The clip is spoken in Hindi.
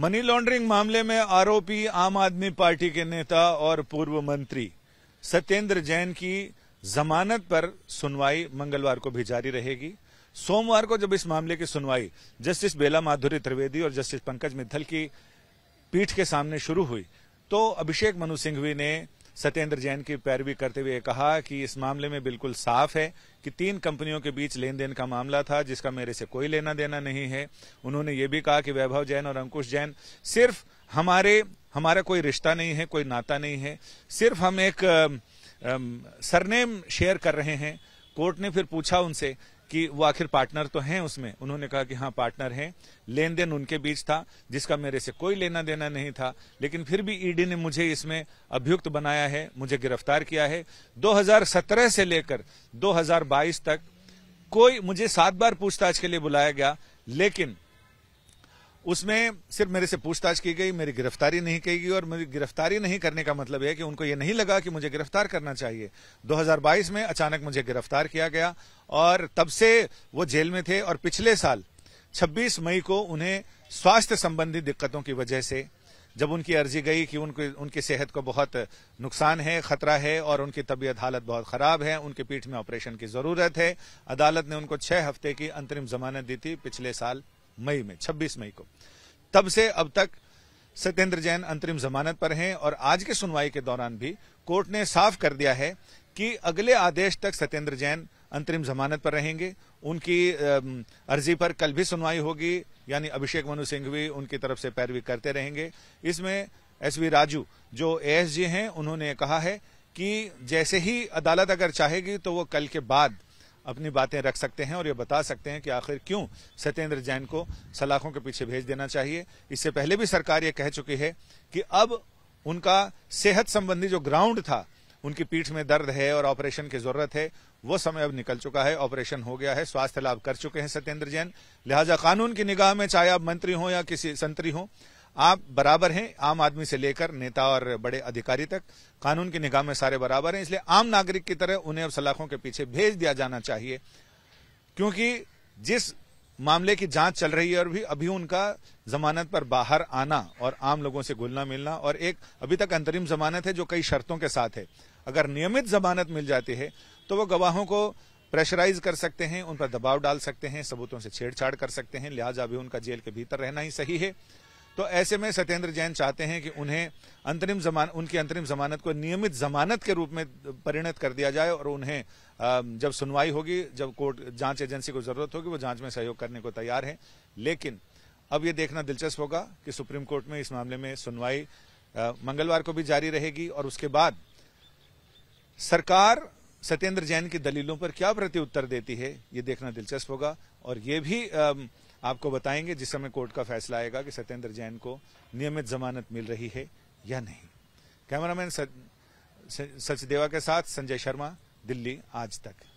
मनी लॉन्ड्रिंग मामले में आरोपी आम आदमी पार्टी के नेता और पूर्व मंत्री सत्येंद्र जैन की जमानत पर सुनवाई मंगलवार को भी जारी रहेगी सोमवार को जब इस मामले की सुनवाई जस्टिस बेला माधुरी त्रिवेदी और जस्टिस पंकज मित्तल की पीठ के सामने शुरू हुई तो अभिषेक मनु सिंघवी ने सत्येंद्र जैन की पैरवी करते हुए कहा कि इस मामले में बिल्कुल साफ है कि तीन कंपनियों के बीच लेन देन का मामला था जिसका मेरे से कोई लेना देना नहीं है उन्होंने ये भी कहा कि वैभव जैन और अंकुश जैन सिर्फ हमारे हमारा कोई रिश्ता नहीं है कोई नाता नहीं है सिर्फ हम एक सरनेम शेयर कर रहे हैं कोर्ट ने फिर पूछा उनसे कि वो आखिर पार्टनर तो हैं उसमें उन्होंने कहा कि हाँ पार्टनर हैं लेन देन उनके बीच था जिसका मेरे से कोई लेना देना नहीं था लेकिन फिर भी ईडी ने मुझे इसमें अभियुक्त बनाया है मुझे गिरफ्तार किया है 2017 से लेकर 2022 तक कोई मुझे सात बार पूछताछ के लिए बुलाया गया लेकिन उसमें सिर्फ मेरे से पूछताछ की गई मेरी गिरफ्तारी नहीं की गई और मेरी गिरफ्तारी नहीं करने का मतलब है कि उनको ये नहीं लगा कि मुझे गिरफ्तार करना चाहिए 2022 में अचानक मुझे गिरफ्तार किया गया और तब से वो जेल में थे और पिछले साल 26 मई को उन्हें स्वास्थ्य संबंधी दिक्कतों की वजह से जब उनकी अर्जी गई कि उनकी उनकी सेहत को बहुत नुकसान है खतरा है और उनकी तबीयत हालत बहुत खराब है उनके पीठ में ऑपरेशन की जरूरत है अदालत ने उनको छह हफ्ते की अंतरिम जमानत दी थी पिछले साल मई में 26 मई को तब से अब तक सत्येंद्र जैन अंतरिम जमानत पर हैं और आज की सुनवाई के दौरान भी कोर्ट ने साफ कर दिया है कि अगले आदेश तक सत्येंद्र जैन अंतरिम जमानत पर रहेंगे उनकी अर्जी पर कल भी सुनवाई होगी यानी अभिषेक मनु सिंह भी उनकी तरफ से पैरवी करते रहेंगे इसमें एस वी राजू जो एएसजी हैं उन्होंने कहा है कि जैसे ही अदालत अगर चाहेगी तो वो कल के बाद अपनी बातें रख सकते हैं और ये बता सकते हैं कि आखिर क्यों सत्येंद्र जैन को सलाखों के पीछे भेज देना चाहिए इससे पहले भी सरकार ये कह चुकी है कि अब उनका सेहत संबंधी जो ग्राउंड था उनकी पीठ में दर्द है और ऑपरेशन की जरूरत है वो समय अब निकल चुका है ऑपरेशन हो गया है स्वास्थ्य लाभ कर चुके हैं सत्येंद्र जैन लिहाजा कानून की निगाह में चाहे आप मंत्री हों या किसी संतरी हों आप बराबर हैं आम आदमी से लेकर नेता और बड़े अधिकारी तक कानून की निगाह में सारे बराबर हैं इसलिए आम नागरिक की तरह उन्हें अब सलाखों के पीछे भेज दिया जाना चाहिए क्योंकि जिस मामले की जांच चल रही है और भी अभी उनका जमानत पर बाहर आना और आम लोगों से घुलना मिलना और एक अभी तक अंतरिम जमानत है जो कई शर्तों के साथ है अगर नियमित जमानत मिल जाती है तो वो गवाहों को प्रेशराइज कर सकते हैं उन पर दबाव डाल सकते हैं सबूतों से छेड़छाड़ कर सकते हैं लिहाजा अभी उनका जेल के भीतर रहना ही सही है तो ऐसे में सत्येंद्र जैन चाहते हैं कि उन्हें अंतरिम जमान उनकी अंतरिम जमानत को नियमित जमानत के रूप में परिणत कर दिया जाए और उन्हें जब सुनवाई होगी जब कोर्ट जांच एजेंसी को जरूरत होगी वो जांच में सहयोग करने को तैयार हैं लेकिन अब ये देखना दिलचस्प होगा कि सुप्रीम कोर्ट में इस मामले में सुनवाई मंगलवार को भी जारी रहेगी और उसके बाद सरकार सत्येंद्र जैन की दलीलों पर क्या प्रति देती है ये देखना दिलचस्प होगा और ये भी आपको बताएंगे जिस समय कोर्ट का फैसला आएगा कि सत्येंद्र जैन को नियमित जमानत मिल रही है या नहीं कैमरामैन सचदेवा के साथ संजय शर्मा दिल्ली आज तक